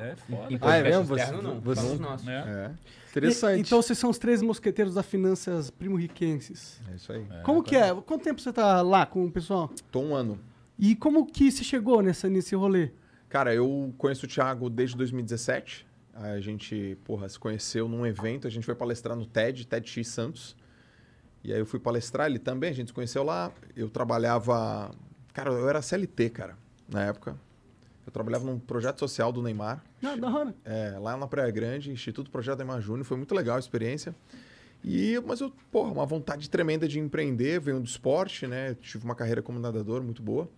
Né? É foda. Né? Ah, é mesmo? Você, não, você, os nossos. É. é. Interessante. E, então vocês são os três mosqueteiros da finanças primo-riquenses. É isso aí. É, como que é? Quanto tempo você tá lá com o pessoal? Tô um ano. E como que você chegou nessa, nesse rolê? Cara, eu conheço o Thiago desde 2017. A gente, porra, se conheceu num evento. A gente foi palestrar no TED, TEDx Santos. E aí eu fui palestrar, ele também, a gente se conheceu lá. Eu trabalhava... Cara, eu era CLT, cara, na época. Eu trabalhava num projeto social do Neymar da hora. É, lá na Praia Grande, Instituto Projeto Emar Júnior, foi muito legal a experiência. E, mas eu, porra, uma vontade tremenda de empreender, venho do esporte, né? tive uma carreira como nadador muito boa.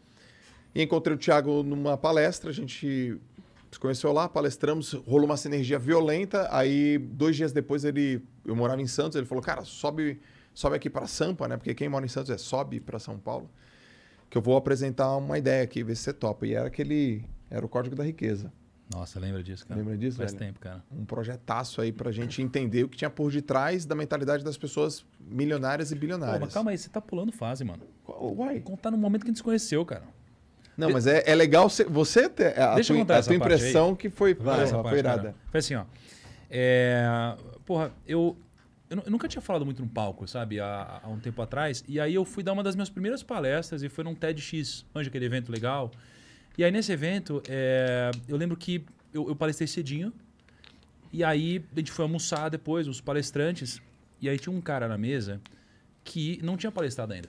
E encontrei o Thiago numa palestra, a gente se conheceu lá, palestramos, rolou uma sinergia violenta. Aí, dois dias depois, ele, eu morava em Santos, ele falou: Cara, sobe, sobe aqui para Sampa, né? Porque quem mora em Santos é sobe para São Paulo, que eu vou apresentar uma ideia aqui, ver se você top. E era aquele, era o código da riqueza. Nossa, lembra disso, cara? Lembra disso? Faz velho? tempo, cara. Um projetaço aí pra gente entender o que tinha por detrás da mentalidade das pessoas milionárias e bilionárias. Pô, mas calma aí, você tá pulando fase, mano. Uai. contar no momento que a gente se conheceu, cara. Não, mas é, é legal você ter a Deixa tua, eu contar a tua impressão aí. que foi, Vai, essa parte, irada. Cara. Foi assim, ó. É, porra, eu, eu, nunca tinha falado muito no palco, sabe? Há, há, um tempo atrás. E aí eu fui dar uma das minhas primeiras palestras e foi num TEDx. Manja aquele evento legal. E aí, nesse evento, é, eu lembro que eu, eu palestrei cedinho. E aí, a gente foi almoçar depois, os palestrantes. E aí, tinha um cara na mesa que não tinha palestrado ainda.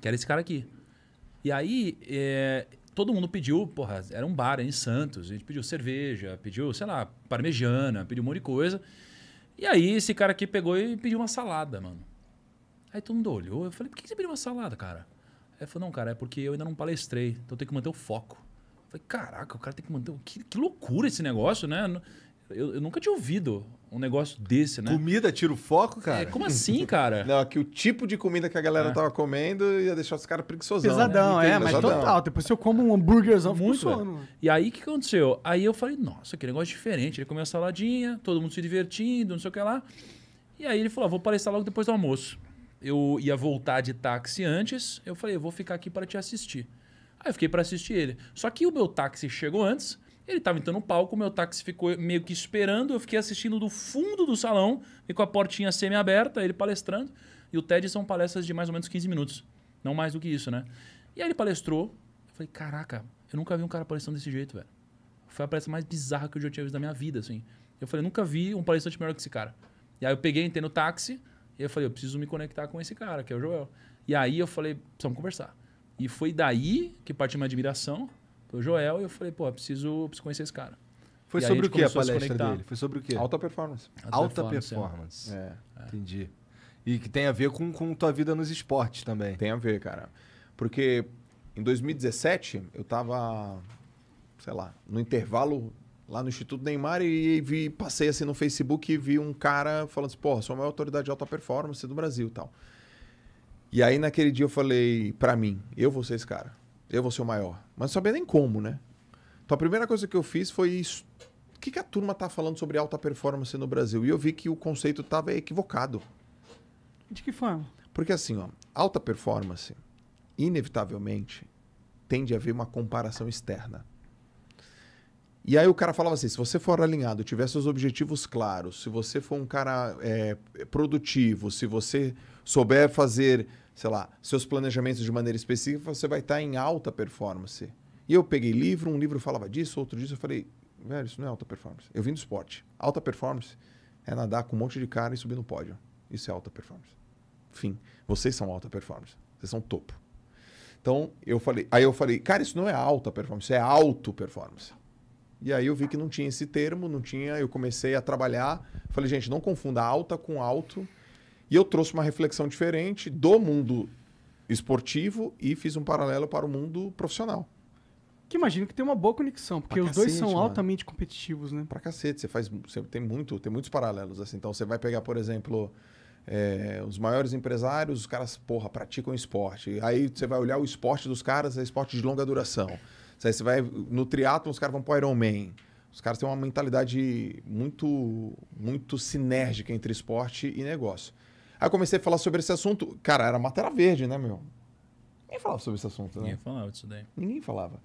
Que era esse cara aqui. E aí, é, todo mundo pediu, porra, era um bar em Santos. A gente pediu cerveja, pediu, sei lá, parmegiana, pediu um monte de coisa. E aí, esse cara aqui pegou e pediu uma salada, mano. Aí todo mundo olhou. Eu falei, por que você pediu uma salada, cara? Ele falou, não, cara, é porque eu ainda não palestrei, então eu tenho que manter o foco. Eu falei, caraca, o cara tem que manter. Que, que loucura esse negócio, né? Eu, eu, nunca tinha ouvido um negócio desse, né? Comida tira o foco, é, cara? É, como assim, cara? não, é que o tipo de comida que a galera é. tava comendo ia deixar os caras preguiçosos né? Pesadão, né? é, mas total. Depois eu como um hambúrguerzão, muito é. né? E aí, o que aconteceu? Aí eu falei, nossa, que negócio diferente. Ele comeu a saladinha, todo mundo se divertindo, não sei o que lá. E aí ele falou, ah, vou palestrar logo depois do almoço eu ia voltar de táxi antes. Eu falei, eu vou ficar aqui para te assistir. Aí eu fiquei para assistir ele. Só que o meu táxi chegou antes, ele estava entrando no palco, o meu táxi ficou meio que esperando. Eu fiquei assistindo do fundo do salão, e com a portinha semi-aberta, ele palestrando. E o TED são palestras de mais ou menos 15 minutos. Não mais do que isso, né? E aí ele palestrou. Eu falei, caraca, eu nunca vi um cara palestrando desse jeito, velho. Foi a palestra mais bizarra que eu já tinha visto na minha vida, assim. Eu falei, nunca vi um palestrante melhor que esse cara. E aí eu peguei, entrei no táxi, e eu falei, eu preciso me conectar com esse cara, que é o Joel. E aí eu falei, precisamos conversar. E foi daí que partiu uma admiração o Joel e eu falei, pô, eu preciso, preciso conhecer esse cara. Foi e sobre o que a palestra a dele? Foi sobre o quê? Alta performance. Alta, Alta performance. É. performance. É, é. Entendi. E que tem a ver com, com tua vida nos esportes também. Tem a ver, cara. Porque em 2017 eu tava, sei lá, no intervalo lá no Instituto Neymar e vi, passei assim no Facebook e vi um cara falando assim, porra, sou a maior autoridade de alta performance do Brasil e tal. E aí naquele dia eu falei, para mim, eu vou ser esse cara. Eu vou ser o maior. Mas não sabia nem como, né? Então a primeira coisa que eu fiz foi isso. O que, que a turma tá falando sobre alta performance no Brasil? E eu vi que o conceito tava equivocado. De que forma? Porque assim, ó, alta performance, inevitavelmente, tende a haver uma comparação externa. E aí o cara falava assim: se você for alinhado, tiver seus objetivos claros, se você for um cara é, produtivo, se você souber fazer, sei lá, seus planejamentos de maneira específica, você vai estar tá em alta performance. E eu peguei livro, um livro falava disso, outro disso, eu falei, velho, isso não é alta performance. Eu vim do esporte. Alta performance é nadar com um monte de cara e subir no pódio. Isso é alta performance. Fim. Vocês são alta performance. Vocês são topo. Então, eu falei, aí eu falei, cara, isso não é alta performance, isso é alto performance. E aí eu vi que não tinha esse termo, não tinha. Eu comecei a trabalhar. Falei, gente, não confunda alta com alto. E eu trouxe uma reflexão diferente do mundo esportivo e fiz um paralelo para o mundo profissional. Que imagino que tem uma boa conexão, porque pra os cacete, dois são mano. altamente competitivos, né? Pra cacete, você faz. Você tem, muito, tem muitos paralelos. Assim. Então você vai pegar, por exemplo. É, os maiores empresários, os caras, porra, praticam esporte. Aí você vai olhar o esporte dos caras, é esporte de longa duração. Sabe, você vai no triatlo, os caras vão pro Ironman. Os caras têm uma mentalidade muito muito sinérgica entre esporte e negócio. Aí eu comecei a falar sobre esse assunto. Cara, era matéria verde, né, meu? Ninguém falava sobre esse assunto, né? Ninguém falava disso daí. Ninguém falava.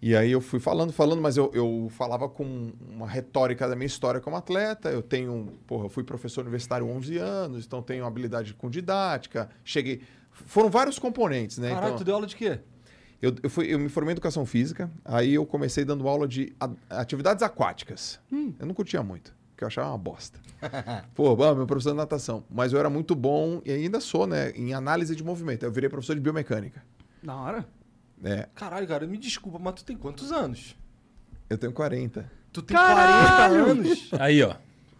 E aí eu fui falando, falando, mas eu, eu falava com uma retórica da minha história como atleta. Eu tenho, porra, eu fui professor universitário 11 anos, então tenho habilidade com didática. Cheguei. Foram vários componentes, né? Caraca, então... tu deu aula de quê? Eu, eu, fui, eu me formei em educação física, aí eu comecei dando aula de atividades aquáticas. Hum. Eu não curtia muito, porque eu achava uma bosta. Pô, bom, ah, meu professor de natação. Mas eu era muito bom, e ainda sou, né, em análise de movimento. Eu virei professor de biomecânica. na hora. É. Caralho, cara, me desculpa, mas tu tem quantos anos? Eu tenho 40. Tu tem Caralho! 40 anos? Aí, ó.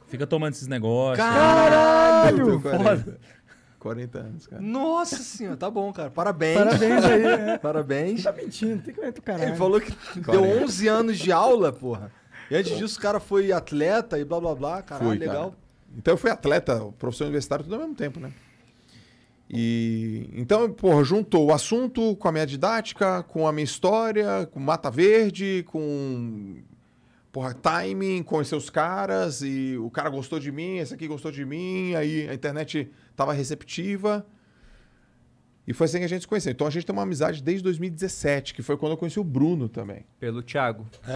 Fica tomando esses negócios. Caralho! Foda. 40 anos, cara. Nossa senhora, tá bom, cara. Parabéns. Parabéns aí, né? Parabéns. Tá mentindo, tem que ver caralho. Ele falou que deu 11 anos de aula, porra. E antes disso, o cara foi atleta e blá blá blá. Caralho, Fui, legal. Cara. Então eu fui atleta, professor universitário, tudo ao mesmo tempo, né? E então, porra, juntou o assunto com a minha didática, com a minha história, com Mata Verde, com porra, timing conhecer os caras e o cara gostou de mim, esse aqui gostou de mim, aí a internet tava receptiva. E foi assim que a gente se conheceu. Então a gente tem uma amizade desde 2017, que foi quando eu conheci o Bruno também. Pelo Thiago. É.